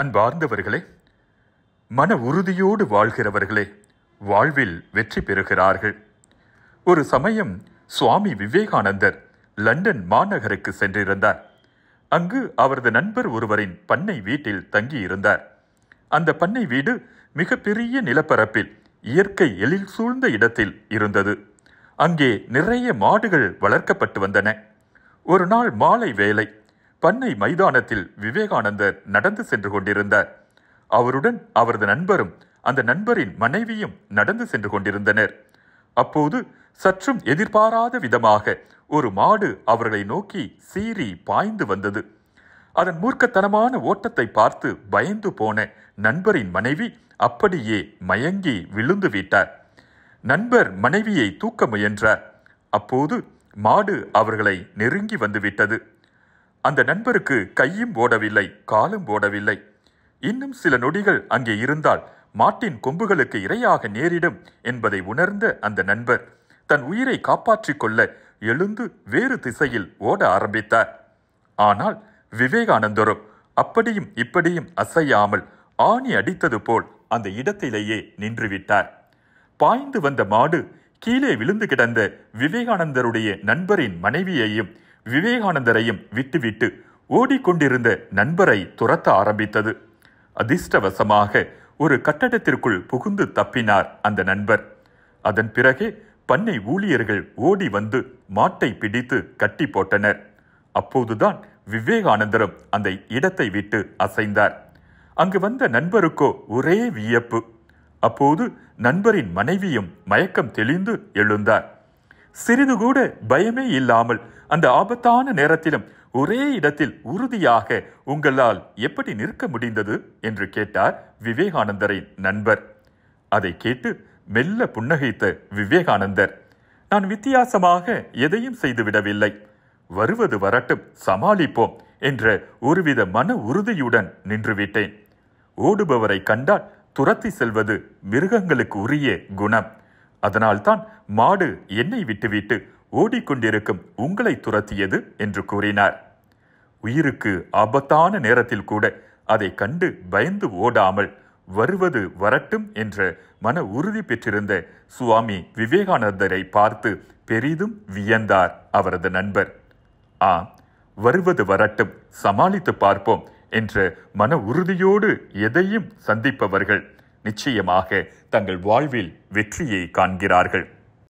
அன்பார்ந்தவர்களே மன உறுதியோடு வாழ்கிறவர்களே வாழ்வில் வெற்றி பெறுகிறார்கள் ஒரு சமயம் சுவாமி விவேகானந்தர் லண்டன் மாநகருக்கு சென்றிருந்தார் அங்கு அவரது நண்பர் ஒருவரின் பண்ணை வீட்டில் தங்கியிருந்தார் அந்த பண்ணை வீடு மிகப்பெரிய நிலப்பரப்பில் இயற்கை எழில் சூழ்ந்த இடத்தில் இருந்தது அங்கே நிறைய மாடுகள் வளர்க்கப்பட்டு வந்தன ஒரு நாள் மாலை வேலை பண்ணை மைதானத்தில் விவேகானந்தர் நடந்து சென்று கொண்டிருந்தார் அவருடன் அவரது நண்பரும் அந்த நண்பரின் மனைவியும் நடந்து சென்று கொண்டிருந்தனர் அப்போது சற்றும் எதிர்பாராத விதமாக ஒரு மாடு அவர்களை நோக்கி சீறி பாய்ந்து வந்தது அதன் மூர்க்கத்தனமான ஓட்டத்தை பார்த்து பயந்து போன நண்பரின் மனைவி அப்படியே மயங்கி விழுந்து விட்டார் நண்பர் மனைவியை தூக்க முயன்றார் அப்போது மாடு அவர்களை நெருங்கி வந்துவிட்டது அந்த நண்பருக்கு கையும் ஓடவில்லை காலும் ஓடவில்லை இன்னும் சில நொடிகள் அங்கே இருந்தால் மாட்டின் கொம்புகளுக்கு இரையாக நேரிடும் என்பதை உணர்ந்த அந்த நண்பர் தன் உயிரை காப்பாற்றிக் கொள்ள எழுந்து வேறு திசையில் ஓட ஆரம்பித்தார் ஆனால் விவேகானந்தரோ அப்படியும் இப்படியும் அசையாமல் ஆணி அடித்தது போல் அந்த இடத்திலேயே நின்றுவிட்டார் பாய்ந்து வந்த மாடு கீழே விழுந்து கிடந்த விவேகானந்தருடைய நண்பரின் மனைவியையும் விவேகானந்தரையும் விட்டுவிட்டு ஓடிக்கொண்டிருந்த நண்பரை துரத்த ஆரம்பித்தது அதிர்ஷ்டவசமாக ஒரு கட்டடத்திற்குள் புகுந்து தப்பினார் அந்த நண்பர் அதன் பிறகே பண்ணை ஊழியர்கள் ஓடி வந்து மாட்டை பிடித்து கட்டி போட்டனர் அப்போதுதான் விவேகானந்தரும் அந்த இடத்தை விட்டு அசைந்தார் அங்கு வந்த நண்பருக்கோ ஒரே வியப்பு அப்போது நண்பரின் மனைவியும் மயக்கம் தெளிந்து எழுந்தார் சிறிது கூட பயமே இல்லாமல் அந்த ஆபத்தான நேரத்திலும் ஒரே இடத்தில் உறுதியாக உங்களால் எப்படி நிற்க முடிந்தது என்று கேட்டார் விவேகானந்தரின் நண்பர் அதை கேட்டு மெல்ல புன்னகைத்த விவேகானந்தர் நான் வித்தியாசமாக எதையும் செய்துவிடவில்லை வருவது வரட்டும் சமாளிப்போம் என்ற ஒருவித மன உறுதியுடன் நின்றுவிட்டேன் ஓடுபவரை கண்டால் துரத்தி செல்வது மிருகங்களுக்கு உரிய குணம் அதனால்தான் மாடு என்னை விட்டுவிட்டு ஓடிக்கொண்டிருக்கும் உங்களை துரத்தியது என்று கூறினார் உயிருக்கு ஆபத்தான நேரத்தில் கூட அதை கண்டு பயந்து ஓடாமல் வருவது வரட்டும் என்ற மன உறுதி பெற்றிருந்த சுவாமி விவேகானந்தரை பார்த்து பெரிதும் வியந்தார் அவரது நண்பர் ஆ வருவது வரட்டும் சமாளித்து பார்ப்போம் என்ற மன உறுதியோடு எதையும் சந்திப்பவர்கள் நிச்சயமாக தங்கள் வாழ்வில் வெற்றியை காண்கிறார்கள்